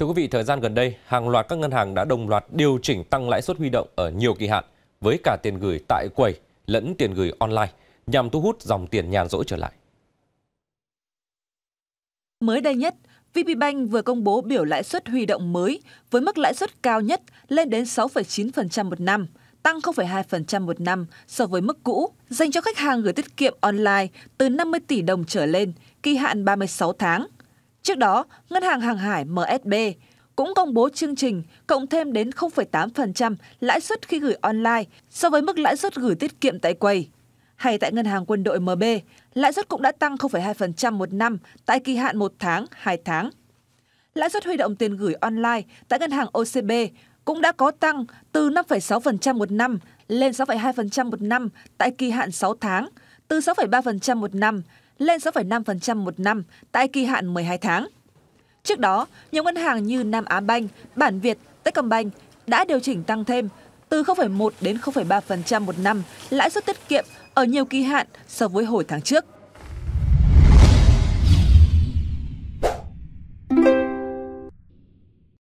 Thưa quý vị, thời gian gần đây, hàng loạt các ngân hàng đã đồng loạt điều chỉnh tăng lãi suất huy động ở nhiều kỳ hạn với cả tiền gửi tại quầy lẫn tiền gửi online nhằm thu hút dòng tiền nhàn rỗi trở lại. Mới đây nhất, VPBank vừa công bố biểu lãi suất huy động mới với mức lãi suất cao nhất lên đến 6,9% một năm, tăng 0,2% một năm so với mức cũ dành cho khách hàng gửi tiết kiệm online từ 50 tỷ đồng trở lên, kỳ hạn 36 tháng – Trước đó, Ngân hàng Hàng hải MSB cũng công bố chương trình cộng thêm đến 0,8% lãi suất khi gửi online so với mức lãi suất gửi tiết kiệm tại quầy. Hay tại Ngân hàng Quân đội MB, lãi suất cũng đã tăng 0,2% một năm tại kỳ hạn 1 tháng, 2 tháng. Lãi suất huy động tiền gửi online tại Ngân hàng OCB cũng đã có tăng từ 5,6% một năm lên 6,2% một năm tại kỳ hạn 6 tháng, từ 6,3% một năm lên 6,5% một năm tại kỳ hạn 12 tháng. Trước đó, nhiều ngân hàng như Nam Á Banh, Bản Việt, Techcombank đã điều chỉnh tăng thêm từ 0,1 đến 0,3% một năm lãi suất tiết kiệm ở nhiều kỳ hạn so với hồi tháng trước.